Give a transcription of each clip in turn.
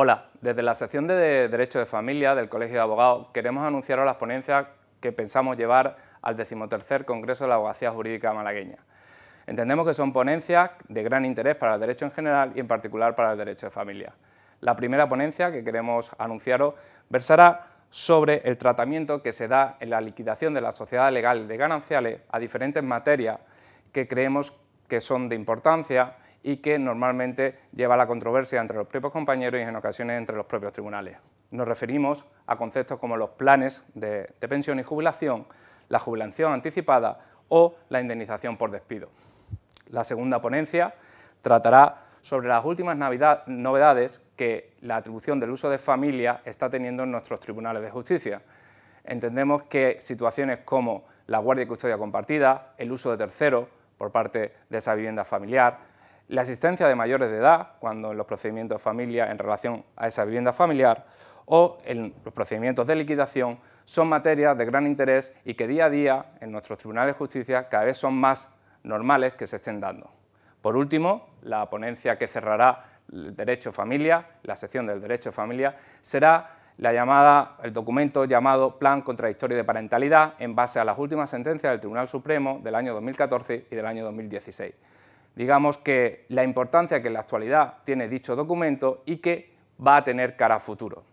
Hola, desde la sección de Derecho de Familia del Colegio de Abogados queremos anunciaros las ponencias que pensamos llevar al decimotercer Congreso de la Abogacía Jurídica Malagueña. Entendemos que son ponencias de gran interés para el derecho en general y en particular para el derecho de familia. La primera ponencia que queremos anunciaros versará sobre el tratamiento que se da en la liquidación de la sociedad legal de gananciales a diferentes materias que creemos que son de importancia y que normalmente lleva a la controversia entre los propios compañeros y en ocasiones entre los propios tribunales. Nos referimos a conceptos como los planes de, pensión y jubilación, la jubilación anticipada o la indemnización por despido. La segunda ponencia tratará sobre las últimas novedades que la atribución del uso de familia está teniendo en nuestros tribunales de justicia. Entendemos que situaciones como la guardia y custodia compartida, el uso de tercero por parte de esa vivienda familiar, la existencia de mayores de edad, cuando en los procedimientos de familia en relación a esa vivienda familiar, o en los procedimientos de liquidación, son materias de gran interés y que día a día en nuestros tribunales de justicia cada vez son más normales que se estén dando. Por último, la ponencia que cerrará el derecho familia, la sección del derecho familia, será la llamada, el documento llamado Plan Contradictorio de Parentalidad en base a las últimas sentencias del Tribunal Supremo del año 2014 y del año 2016 digamos que la importancia que en la actualidad tiene dicho documento y que va a tener cara a futuro.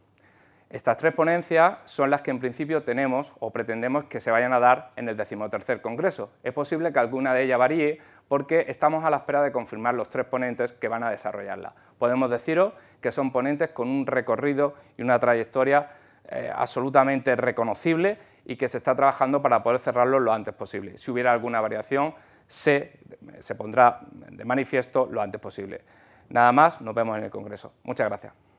Estas tres ponencias son las que en principio tenemos o pretendemos que se vayan a dar en el decimotercer Congreso. Es posible que alguna de ellas varíe porque estamos a la espera de confirmar los tres ponentes que van a desarrollarla. Podemos deciros que son ponentes con un recorrido y una trayectoria eh, absolutamente reconocible y que se está trabajando para poder cerrarlo lo antes posible. Si hubiera alguna variación, se, se pondrá de manifiesto lo antes posible. Nada más, nos vemos en el Congreso. Muchas gracias.